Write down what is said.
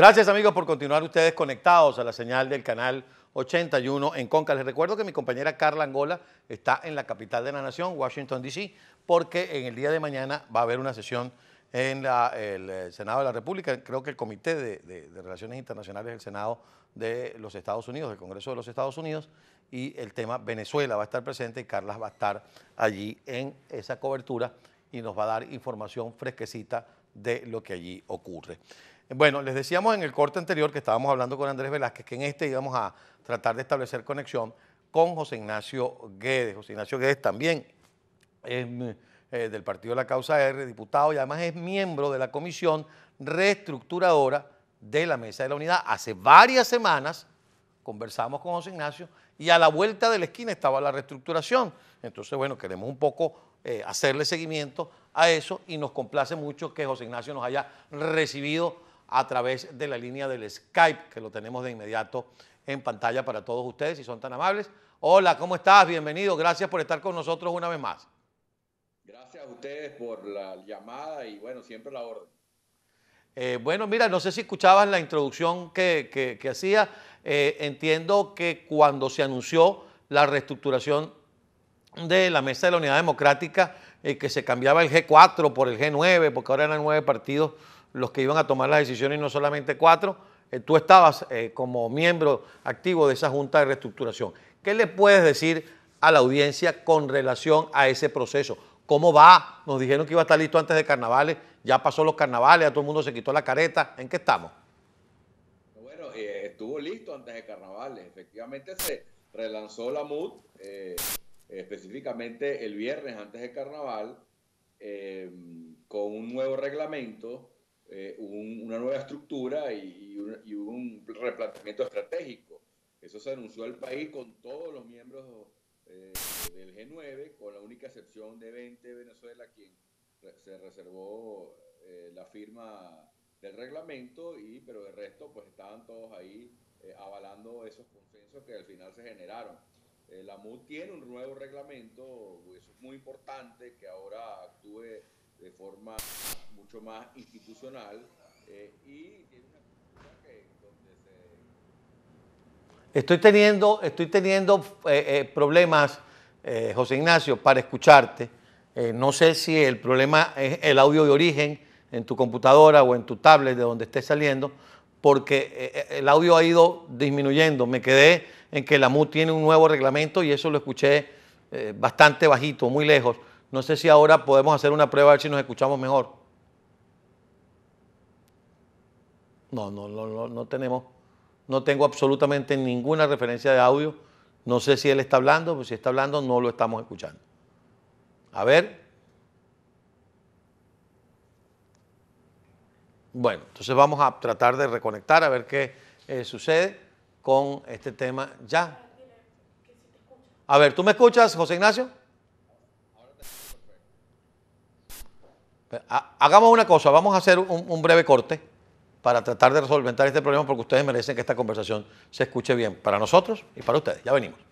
Gracias amigos por continuar ustedes conectados a la señal del canal 81 en Conca. Les recuerdo que mi compañera Carla Angola está en la capital de la nación, Washington, D.C., porque en el día de mañana va a haber una sesión en el eh, Senado de la República, creo que el Comité de, de, Relaciones Internacionales del Senado de los Estados Unidos, del Congreso de los Estados Unidos, y el tema Venezuela va a estar presente y Carla va a estar allí en esa cobertura y nos va a dar información fresquecita de lo que allí ocurre. Bueno, les decíamos en el corte anterior que estábamos hablando con Andrés Velázquez, que en este íbamos a tratar de establecer conexión con José Ignacio Guedes. José Ignacio Guedes también es eh, del Partido de la Causa R, diputado y además es miembro de la comisión reestructuradora de la Mesa de la Unidad. Hace varias semanas conversamos con José Ignacio y a la vuelta de la esquina estaba la reestructuración. Entonces, bueno, queremos un poco eh, hacerle seguimiento a eso y nos complace mucho que José Ignacio nos haya recibido a través de la línea del Skype, que lo tenemos de inmediato en pantalla para todos ustedes, si son tan amables. Hola, ¿cómo estás? Bienvenido. Gracias por estar con nosotros una vez más. Gracias a ustedes por la llamada y bueno, siempre la orden. Eh, bueno, mira, no sé si escuchabas la introducción que, hacía. Eh, entiendo que cuando se anunció la reestructuración de la Mesa de la Unidad Democrática, eh, que se cambiaba el G4 por el G9, porque ahora eran nueve partidos los que iban a tomar las decisiones y no solamente cuatro. Eh, tú estabas eh, como miembro activo de esa Junta de Reestructuración. ¿Qué le puedes decir a la audiencia con relación a ese proceso? ¿Cómo va? Nos dijeron que iba a estar listo antes de carnavales, ya pasó los carnavales, a todo el mundo se quitó la careta. ¿En qué estamos? Bueno, eh, estuvo listo antes de carnavales. Efectivamente se relanzó la MUD, específicamente el viernes antes de carnaval, con un nuevo reglamento eh, una nueva estructura y, un, replanteamiento estratégico. Eso se anunció el país con todos los miembros eh, del G9, con la única excepción de 20 Venezuela, quien se reservó eh, la firma del reglamento, y, pero el resto pues estaban todos ahí eh, avalando esos consensos que al final se generaron. la MUD tiene un nuevo reglamento, eso es muy importante que ahora actúe más institucional eh, y Estoy teniendo, estoy teniendo eh, eh, problemas, eh, José Ignacio, para escucharte. no sé si el problema es el audio de origen en tu computadora o en tu tablet de donde esté saliendo, porque el audio ha ido disminuyendo. Me quedé en que la MU tiene un nuevo reglamento y eso lo escuché bastante bajito, muy lejos. No sé si ahora podemos hacer una prueba a ver si nos escuchamos mejor. No, no, no, no, tenemos, no tengo absolutamente ninguna referencia de audio. No sé si él está hablando, pero si está hablando no lo estamos escuchando. A ver. Bueno, entonces vamos a tratar de reconectar a ver qué eh, sucede con este tema ya. A ver, ¿tú me escuchas, José Ignacio? Pues. Ah, hagamos una cosa, vamos a hacer un breve corte para tratar de resolver este problema porque ustedes merecen que esta conversación se escuche bien para nosotros y para ustedes. Ya venimos.